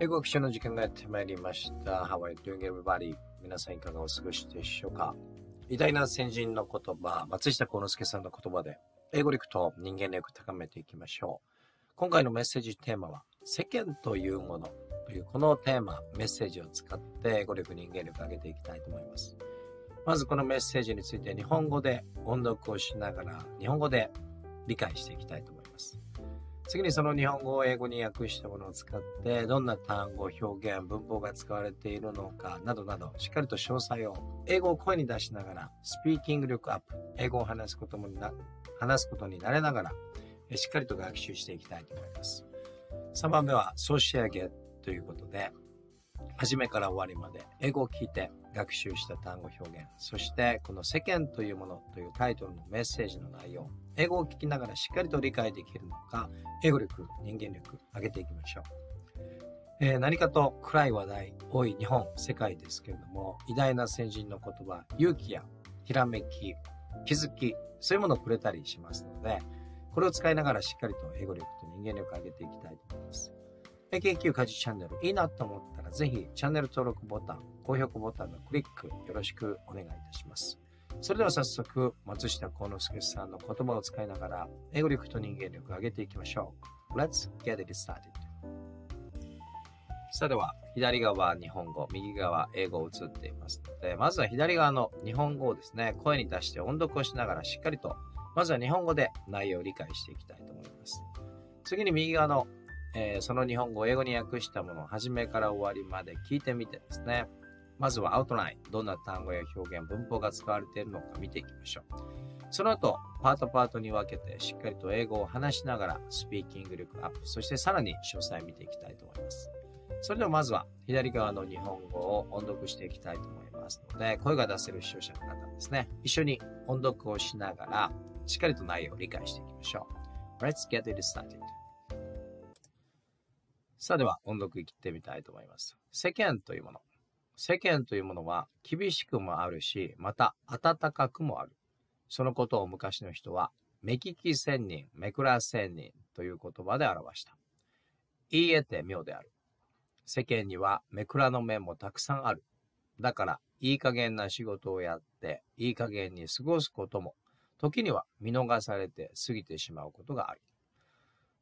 英語学習の時間がやってまいりました。ハワイ w are you doing, 皆さんいかがお過ごしでしょうか偉大な先人の言葉、松下幸之助さんの言葉で、英語力と人間力高めていきましょう。今回のメッセージテーマは、世間というものという、このテーマ、メッセージを使って英語力、人間力上げていきたいと思います。まずこのメッセージについて日本語で音読をしながら、日本語で理解していきたいと思います。次にその日本語を英語に訳したものを使ってどんな単語表現文法が使われているのかなどなどしっかりと詳細を英語を声に出しながらスピーキング力アップ英語を話すこともな話すことになれながらしっかりと学習していきたいと思います3番目はソシ上ゲということで初めから終わりまで英語を聞いて学習した単語表現、そしてこの世間というものというタイトルのメッセージの内容、英語を聞きながらしっかりと理解できるのか、英語力、人間力、上げていきましょう。えー、何かと暗い話題、多い日本、世界ですけれども、偉大な先人の言葉、勇気やひらめき、気づき、そういうものをくれたりしますので、これを使いながらしっかりと英語力と人間力を上げていきたいと思います。研究家事チャンネルいいなと思ったら、ぜひチャンネル登録ボタン、高評価ボタンのクリックよろしくお願いいたします。それでは早速、松下幸之助さんの言葉を使いながら、英語力と人間力を上げていきましょう。Let's get it started! さあでは、左側日本語、右側英語を映っていますので、まずは左側の日本語をですね、声に出して音読をしながらしっかりと、まずは日本語で内容を理解していきたいと思います。次に右側の、えー、その日本語を英語に訳したものを初めから終わりまで聞いてみてですね、まずはアウトライン。どんな単語や表現、文法が使われているのか見ていきましょう。その後、パートパートに分けて、しっかりと英語を話しながら、スピーキング力アップ、そしてさらに詳細見ていきたいと思います。それではまずは、左側の日本語を音読していきたいと思いますので、声が出せる視聴者の方ですね、一緒に音読をしながら、しっかりと内容を理解していきましょう。Let's get it started. さあでは、音読いってみたいと思います。世間というもの。世間というものは厳しくもあるし、また暖かくもある。そのことを昔の人は、目利き仙人、目くら人という言葉で表した。言い得て妙である。世間には目くらの面もたくさんある。だから、いい加減な仕事をやって、いい加減に過ごすことも、時には見逃されて過ぎてしまうことがある。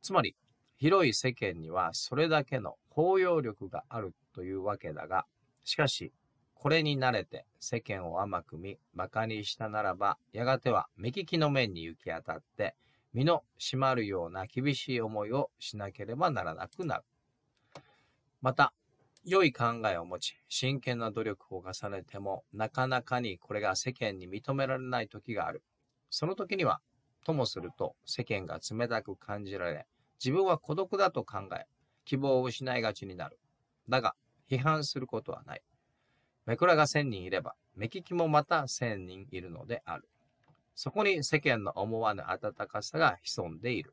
つまり、広い世間にはそれだけの包容力があるというわけだが、しかし、これに慣れて世間を甘く見、馬鹿にしたならば、やがては目利きの面に行き当たって、身の締まるような厳しい思いをしなければならなくなる。また、良い考えを持ち、真剣な努力を重ねても、なかなかにこれが世間に認められない時がある。その時には、ともすると世間が冷たく感じられ、自分は孤独だと考え、希望を失いがちになる。だが、批判することはない。目くらが千人いれば、目利きもまた千人いるのである。そこに世間の思わぬ温かさが潜んでいる。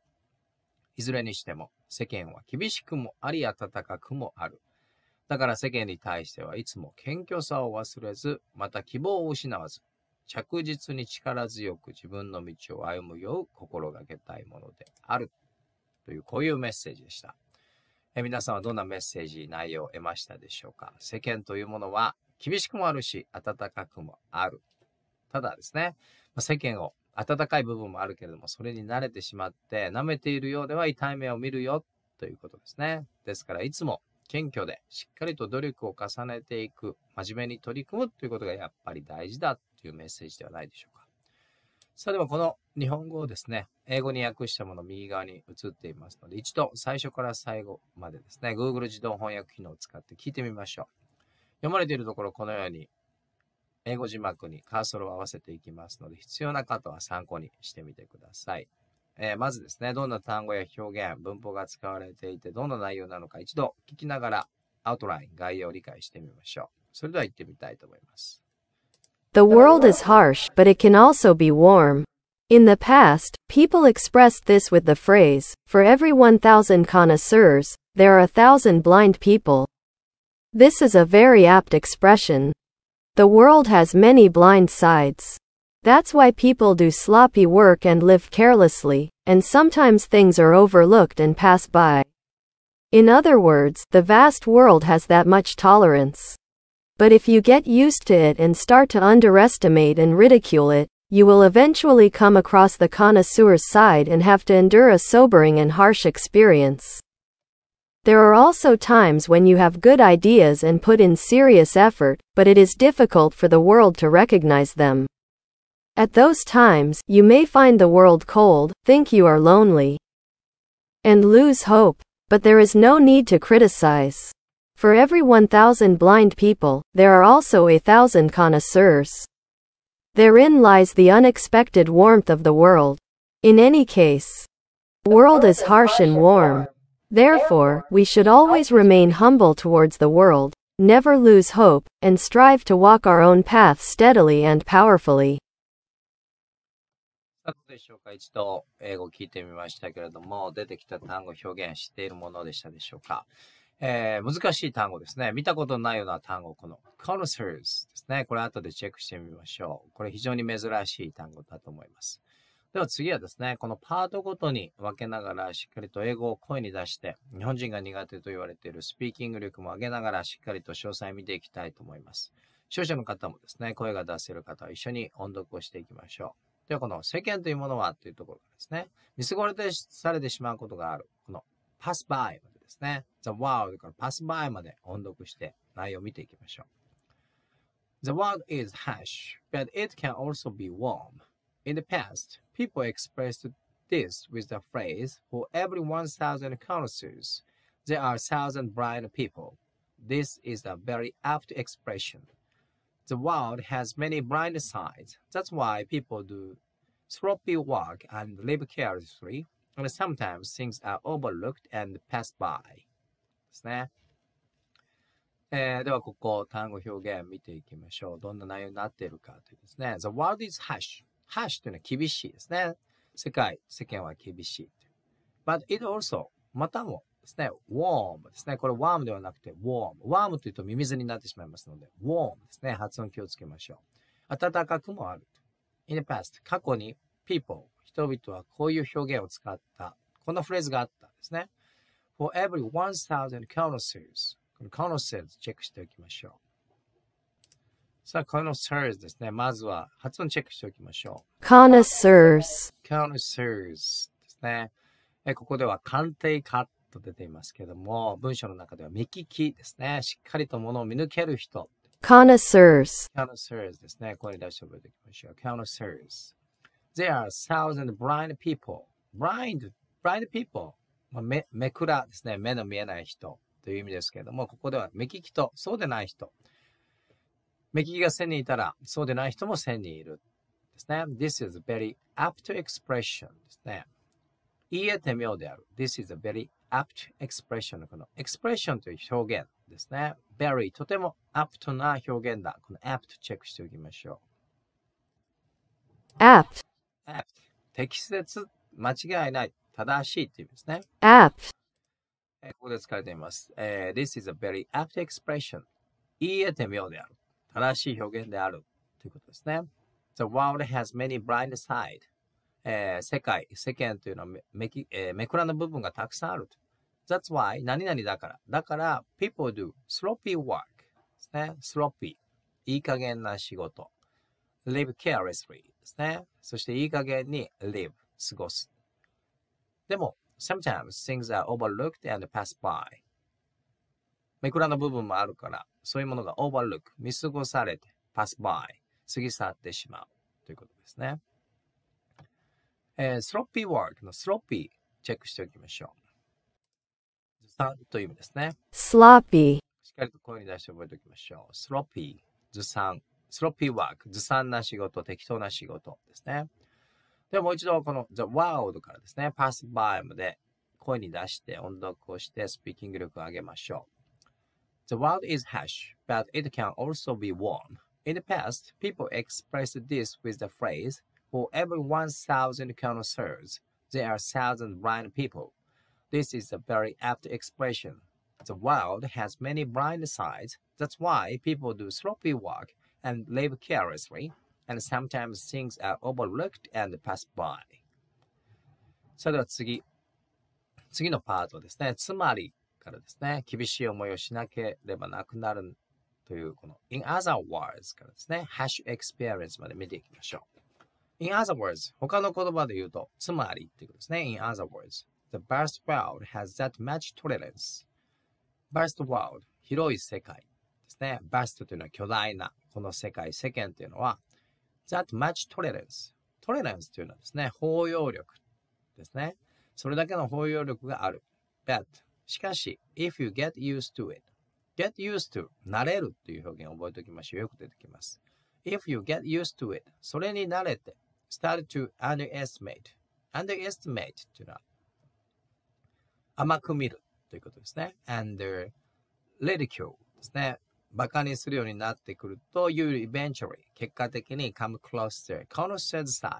いずれにしても、世間は厳しくもあり温かくもある。だから世間に対してはいつも謙虚さを忘れず、また希望を失わず、着実に力強く自分の道を歩むよう心がけたいものである。という、こういうメッセージでした。え皆さんはどんなメッセージ、内容を得ましたでしょうか世間というものは厳しくもあるし、温かくもある。ただですね、世間を温かい部分もあるけれども、それに慣れてしまって、舐めているようでは痛い目を見るよということですね。ですから、いつも謙虚でしっかりと努力を重ねていく、真面目に取り組むということがやっぱり大事だというメッセージではないでしょうか。さあではこの日本語をですね、英語に訳したもの右側に映っていますので、一度最初から最後までですね、Google 自動翻訳機能を使って聞いてみましょう。読まれているところこのように英語字幕にカーソルを合わせていきますので、必要な方は参考にしてみてください。えー、まずですね、どんな単語や表現、文法が使われていて、どんな内容なのか一度聞きながら、アウトライン、概要を理解してみましょう。それでは行ってみたいと思います。The world is harsh, but it can also be warm. In the past, people expressed this with the phrase, for every 1,000 connoisseurs, there are a thousand blind people. This is a very apt expression. The world has many blind sides. That's why people do sloppy work and live carelessly, and sometimes things are overlooked and pass by. In other words, the vast world has that much tolerance. But if you get used to it and start to underestimate and ridicule it, you will eventually come across the connoisseur's side and have to endure a sobering and harsh experience. There are also times when you have good ideas and put in serious effort, but it is difficult for the world to recognize them. At those times, you may find the world cold, think you are lonely, and lose hope, but there is no need to criticize. For every 1,000 blind people, there are also a thousand connoisseurs. Therein lies the unexpected warmth of the world. In any case, the world is harsh and warm. Therefore, we should always remain humble towards the world, never lose hope, and strive to walk our own path steadily and powerfully. さてでしょうか一度英語を聞いてみましたけれども、出てきた単語表現しているものでしたでしょうかえー、難しい単語ですね。見たことないような単語、この connoisseurs ですね。これ後でチェックしてみましょう。これ非常に珍しい単語だと思います。では次はですね、このパートごとに分けながらしっかりと英語を声に出して、日本人が苦手と言われているスピーキング力も上げながらしっかりと詳細見ていきたいと思います。視聴者の方もですね、声が出せる方は一緒に音読をしていきましょう。ではこの世間というものはというところですね、見過ごれてされてしまうことがある。この pass by ですね。The world から pass by まで音読して内容を見ていきましょう。The world is harsh, but it can also be warm. In the past, people expressed this with the phrase, for every 1,000 connoisseurs, there are 1,000 blind people. This is a very apt expression. The world has many blind sides. That's why people do sloppy work and live carelessly And sometimes things are overlooked and passed by. ですね。えー、では、ここ、単語表現見ていきましょう。どんな内容になっているかというですね。The world is harsh. harsh というのは厳しいですね。世界、世間は厳しい。But it also, またもですね、warm ですね。これ warm ではなくて warm。warm というとミミズになってしまいますので、warm ですね。発音気をつけましょう。暖かくもある。in the past, 過去に people 人々はこういう表現を使った。こんなフレーズがあったんですね。for every 1000 connoisseurs この connoisseurs チェックしておきましょう。さあ、connoisseurs ですね。まずは発音チェックしておきましょう。connoisseurs connoisseurs ですね。えここでは鑑定家と出ていますけども、文章の中では目利きですね。しっかりとものを見抜ける人。connoisseurs connoisseurs ですね。これに出して覚えておきましょう。connoisseurs There are thousand blind people. blind, blind people. まあ、目、目くらですね。目の見えない人という意味ですけれども、ここでは目利きとそうでない人。目利きが1 0人いたら、そうでない人も1 0人いる。ですね。This is a very apt expression ですね。言えて妙である。This is a very apt expression この expression という表現ですね。very とても apt な表現だ。この apt チェックしておきましょう。apt 適切、間違いない、正しいって意味ですね。apt ここで使われています。えー、This is a very apt expression. 言えて妙である。正しい表現である。ということですね。The world has many blind side. えー、世界、世間というのはめき、えー、めくらの部分がたくさんある。That's why 何々だから。だから people do sloppy work ですね。sloppy いい加減な仕事。live carelessly ですね。そしていい加減に live 過ごす。でも、sometimes things are overlooked and pass by. いくらの部分もあるから、そういうものが overlook 見過ごされて pass by 過ぎ去ってしまうということですね。えー、スロッピーワークのスロッピーチェックしておきましょう。ずさんという意味ですね。スロッピー。しっかりと声に出して覚えておきましょう。スロッピー、ずさん。スロッピーワーク、ずさんな仕事、適当な仕事ですね。で、もう一度この the world からですね、pass world is harsh, but it can also be warm. In the past, people expressed this with the phrase, for every 1,000 connoisseurs, there are 1,000 blind people. This is a very apt expression. The world has many blind sides. That's why people do sloppy work and live carelessly, and sometimes things are overlooked and passed by. それでは次。次のパートですね。つまりからですね。厳しい思いをしなければなくなるという、この in other words からですね。hash experience まで見ていきましょう。in other words other words the vast world has that much tolerance vast world 広い世界ですね。vast というのは巨大なこの世界、世間というのは、that much tolerance。tolerance というのはですね、包容力ですね。それだけの包容力がある。but しかし、if you get used to it, get used to 慣れるという表現を覚えておきましょう。よく出てきます。if you get used to it それに慣れて start to underestimate underestimate というのは甘く見るということですね under ridicule ですねバカにするようになってくると、you eventually 結果的に come closer この said side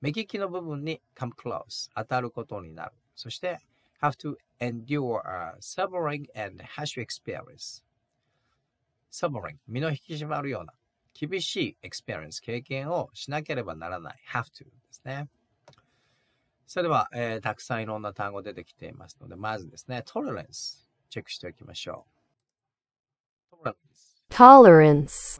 目利きの部分に come close 当たることになる。そして have to endure a suffering and harsh experience suffering 身の引き締まるような厳しい experience 経験をしなければならない have to ですね。それでは、えー、たくさんいろんな単語出てきていますので、まずですね、tolerance チェックしておきましょう。tolerance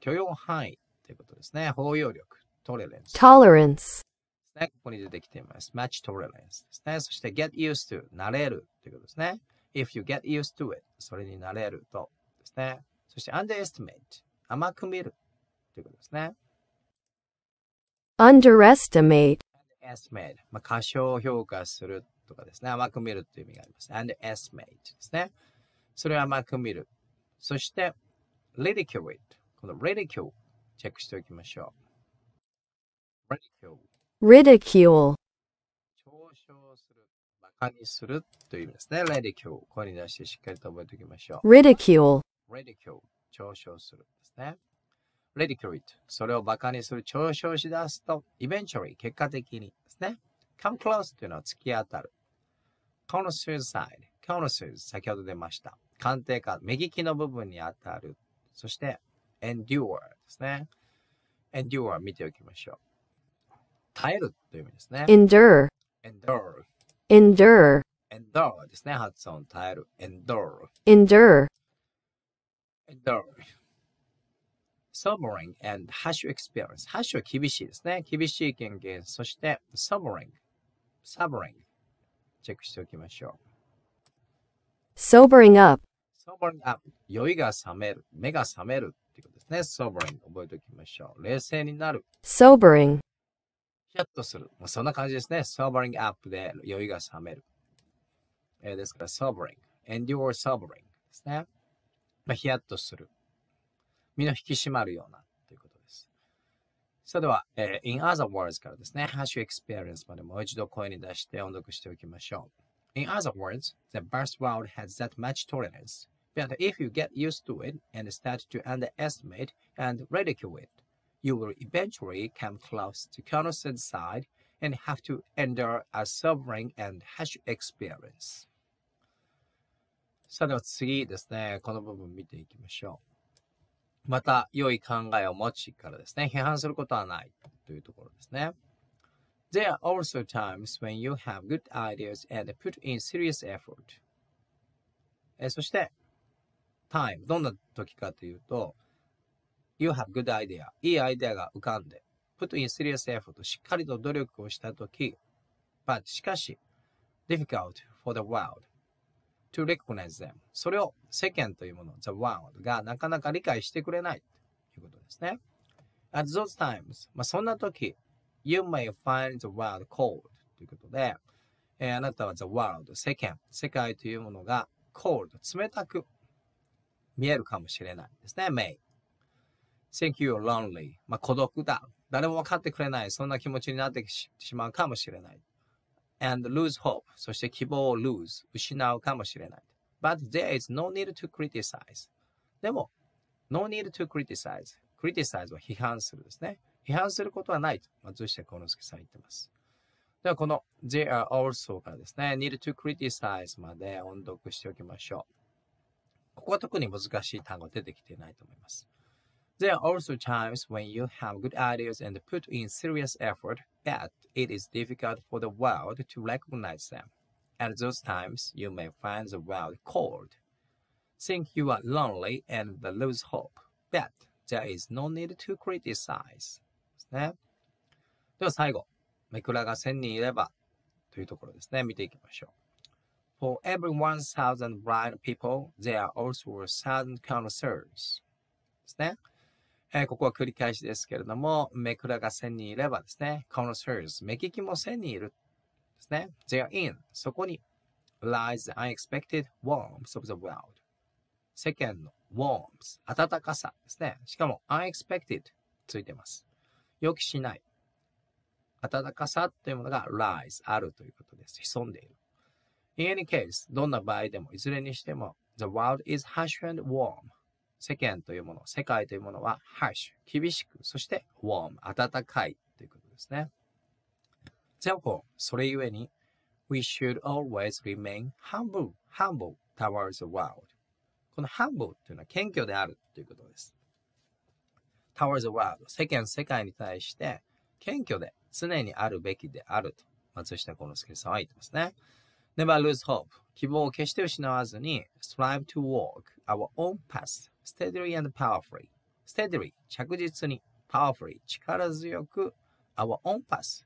許容範囲ということですね。包容力、tolerance。tolerance ね、ここに出てきています。match tolerance ですね。そして get used to 慣れるということですね。if you get used to it それに慣れるとですね。そして underestimate 甘く見るということですね。underestimate estimate、まあ、過小評価するとかですね。甘く見るという意味があります。underestimate ですね。それを甘く見る。そして、ridicule it。この ridicule。チェックしておきましょう。ridicule。嘲笑する。馬鹿にする。という意味ですね。ridicule。声に出してしっかりと覚えておきましょう。ridicule。嘲笑する。ですね。ridicule it。それを馬鹿にする。嘲笑し出すと、eventually。結果的に。ですね。come close というのは突き当たる。この suicide。この suicide。先ほど出ました。鑑定か、目利きの部分に当たる。そして、endure ですね。endure 見ておきましょう。耐えるという意味ですね。endure。endure。endure。ですね。発音耐える。endure。endure。e u r e sobering and harsh experience。harsh は厳しいですね。厳しい経験。そして、sobering。sobering。チェックしておきましょう。sobering up。sobering up。酔いが覚める。目が覚めるっていうことですね。sobering。覚えておきましょう。冷静になる。sobering。ヒヤッとする。まあ、そんな感じですね。sobering up で酔いが覚める。えー、ですから、sobering。endure sobering ですね。まあ、ヒヤッとする。身の引き締まるようなということです。それでは、えー、in other words からですね、hash experience までもう一度声に出して音読しておきましょう。In other words, the birth world has that much tolerance But if you get used to it and start to underestimate and ridicule it, you will eventually come close to Connor's side and have to endure a sobering and harsh experience. さあでは次ですね、この部分見ていきましょう。また、良い考えを持ちからですね、批判することはないというところですね。There are also times when you have good ideas and put in serious effort. えそして、time。どんな時かというと、you have good idea。いいアイデアが浮かんで、put in serious effort。しっかりと努力をした時、but しかし、difficult for the world to recognize them。それを世間というもの、the world がなかなか理解してくれないということですね。at those times、まあ、そんな時、you may find the world cold ということで、えー、あなたは the world、世間、世界というものが cold、冷たく見えるかもしれないですね、May。t h a n k y o u lonely. まあ、孤独だ。誰も分かってくれない。そんな気持ちになってしまうかもしれない。and lose hope. そして希望を lose. 失うかもしれない。But there is no need to criticize. でも、no need to criticize. criticize は批判するですね。批判することはないとましてこのすけさん言ってます。では、この they are also からですね、need to criticize まで音読しておきましょう。ここは特に難しい単語出てきてないと思います。There are also times when you have good ideas and put in serious effort, but it is difficult for the world to recognize them. At those times, you may find the world cold. Think you are lonely and lose hope, but there is no need to criticize. ですね。では最後、めくらが1000人いればというところですね。見ていきましょう。For every 1,000 blind people, there are also 1,000 connoisseurs. ですね。えー、ここは繰り返しですけれども、目くらが1000人いればですね、connoisseurs、目利きも1000人いる。ですね。They are in. そこに lies the unexpected warmth of the world. 世間の warmth、暖かさですね。しかも unexpected ついてます。予期しない。暖かさというものが lies、あるということです。潜んでいる。In any case, どんな場合でも、いずれにしても、the world is harsh and warm. 世間というもの、世界というものは harsh、厳しく、そして warm、暖かいということですね。Therefore, それゆえに、we should always remain humble, humble towards the world. この humble というのは謙虚であるということです。towards the world 世間世界に対して謙虚で常にあるべきであると松下幸之助さんは言ってますね。Never lose hope. 希望を決して失わずに、strive to walk our own path steadily and powerfully. steadily 着実に powerfully 力強く our own path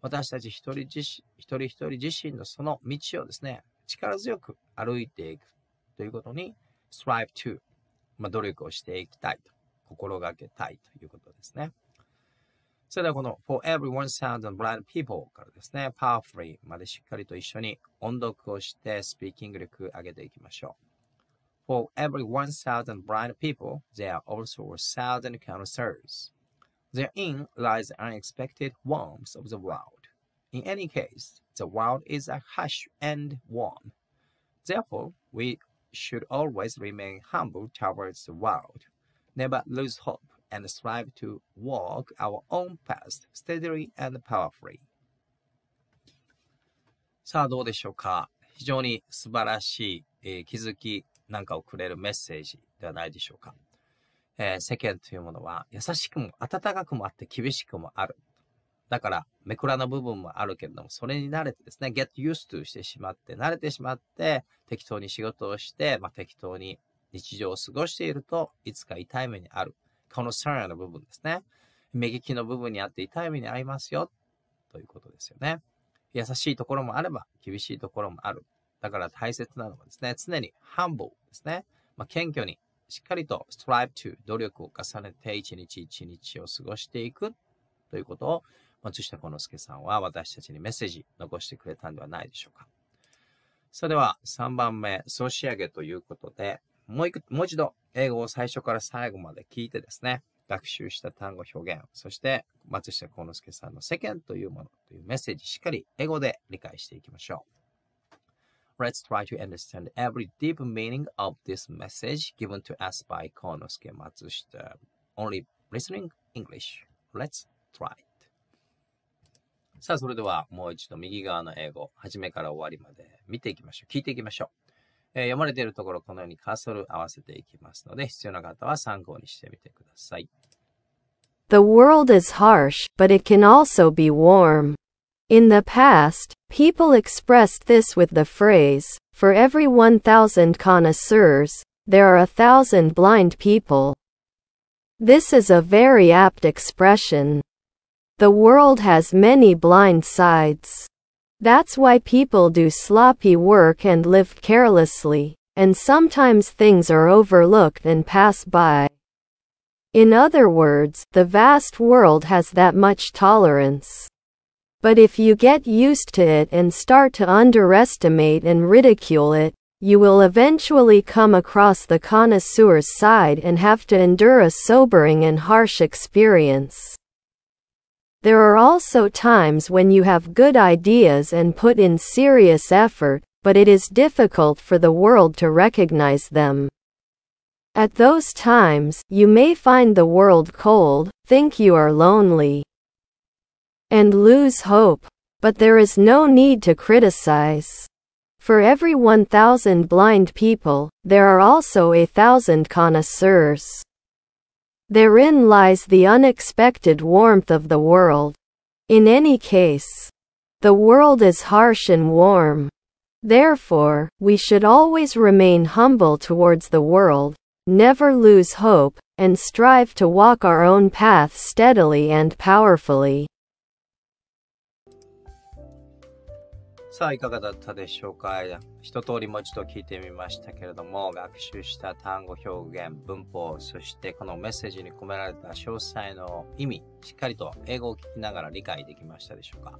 私たち一人自一人一人自身のその道をですね、力強く歩いていくということに strive to まあ、努力をしていきたいと心がけたいということですね。それではこの for every 1,000 blind people からですね、powerfully every 1,000 blind people, there are also a 1,000 connoisseurs. Therein lies the unexpected warmth of the world. In any case, the world is a hush and warm. Therefore, we should always remain humble towards the world, never lose hope and strive to walk our own path steadily and powerfully. さあ、どうでしょうか非常に素晴らしい、えー、気づきなんかをくれるメッセージではないでしょうか。えー、世間というものは優しくも温かくもあって厳しくもある。だから、めくらな部分もあるけれども、それに慣れてですね、get used to してしまって、慣れてしまって、適当に仕事をして、まあ、適当に日常を過ごしていると、いつか痛い目にある。この s ラの部分ですね。目利きの部分にあって痛い目に遭いますよ、ということですよね。優しいところもあれば、厳しいところもある。だから大切なのはですね、常に humble ですね。まあ、謙虚に、しっかりと strive to 努力を重ねて一日一日を過ごしていくということを、松下幸之助さんは私たちにメッセージ残してくれたんではないでしょうか。それでは3番目、総仕上げということで、もうもう一度、英語を最初から最後まで聞いてですね、学習した単語表現、そして松下幸之助さんの世間というものというメッセージ、しっかり英語で理解していきましょう。Let's try to understand every deep meaning of this message given to us by Konosuke Matsushita. Only listening English. Let's try it. さあ、それではもう一度右側の英語、初めから終わりまで見ていきましょう。聞いていきましょう。えー、読まれているところ、このようにカーソル合わせていきますので、必要な方は参考にしてみてください。The world is harsh, but it can also be warm. In the past, people expressed this with the phrase, for every 1,000 connoisseurs, there are a thousand blind people. This is a very apt expression. The world has many blind sides. That's why people do sloppy work and live carelessly, and sometimes things are overlooked and pass by. In other words, the vast world has that much tolerance. But if you get used to it and start to underestimate and ridicule it, you will eventually come across the connoisseur's side and have to endure a sobering and harsh experience. There are also times when you have good ideas and put in serious effort, but it is difficult for the world to recognize them. At those times, you may find the world cold, think you are lonely, and lose hope. But there is no need to criticize. For every 1,000 blind people, there are also a thousand connoisseurs. Therein lies the unexpected warmth of the world. In any case, the world is harsh and warm. Therefore, we should always remain humble towards the world, never lose hope, and strive to walk our own path steadily and powerfully. さあ、いかがだったでしょうか一通りもう一度聞いてみましたけれども、学習した単語表現、文法、そしてこのメッセージに込められた詳細の意味、しっかりと英語を聞きながら理解できましたでしょうか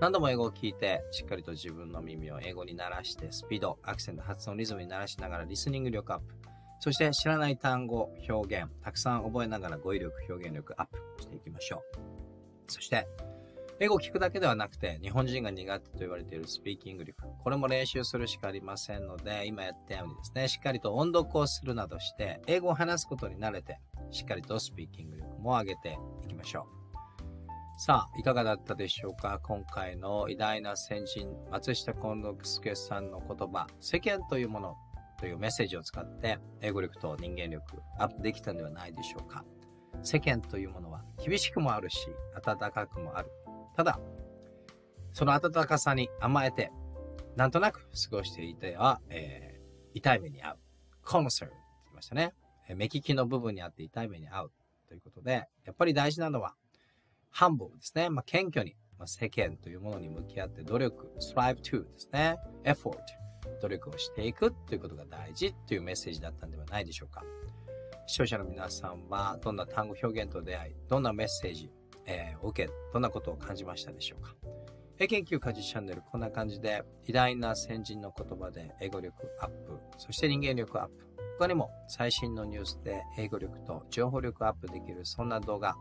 何度も英語を聞いて、しっかりと自分の耳を英語に慣らして、スピード、アクセント、発音、リズムに鳴らしながらリスニング力アップ。そして知らない単語、表現、たくさん覚えながら語彙力、表現力アップしていきましょう。そして、英語を聞くだけではなくて、日本人が苦手と言われているスピーキング力。これも練習するしかありませんので、今やったようにですね、しっかりと音読をするなどして、英語を話すことに慣れて、しっかりとスピーキング力も上げていきましょう。さあ、いかがだったでしょうか今回の偉大な先人、松下近藤助さんの言葉、世間というものというメッセージを使って、英語力と人間力、アップできたのではないでしょうか世間というものは厳しくもあるし、温かくもある。ただ、その暖かさに甘えて、なんとなく過ごしていては、えー、痛い目に遭う。コンサルって言いましたね。目利きの部分にあって痛い目に遭うということで、やっぱり大事なのは、ハンボーですね。まあ、謙虚に、まあ、世間というものに向き合って努力、strive to ですね。effort、努力をしていくということが大事というメッセージだったんではないでしょうか。視聴者の皆さんはどんな単語表現と出会い、どんなメッセージ、えー、受け、どんなことを感じましたでしょうか。英研究家事チャンネル、こんな感じで、偉大な先人の言葉で英語力アップ、そして人間力アップ、他にも最新のニュースで英語力と情報力アップできる、そんな動画、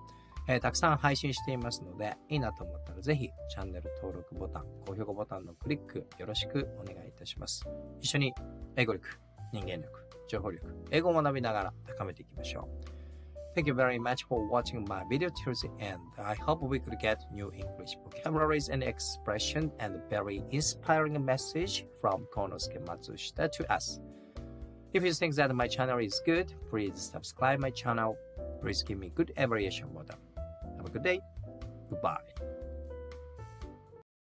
えー、たくさん配信していますので、いいなと思ったらぜひチャンネル登録ボタン、高評価ボタンのクリックよろしくお願いいたします。一緒に英語力、人間力、情報力、英語を学びながら高めていきましょう。Thank you very much for watching my video till the end. I hope we could get new English vocabularies and expression and very inspiring message from Konosuke Matsushita to us. If you think that my channel is good, please subscribe my channel. Please give me good evaluation button. Have a good day. Goodbye.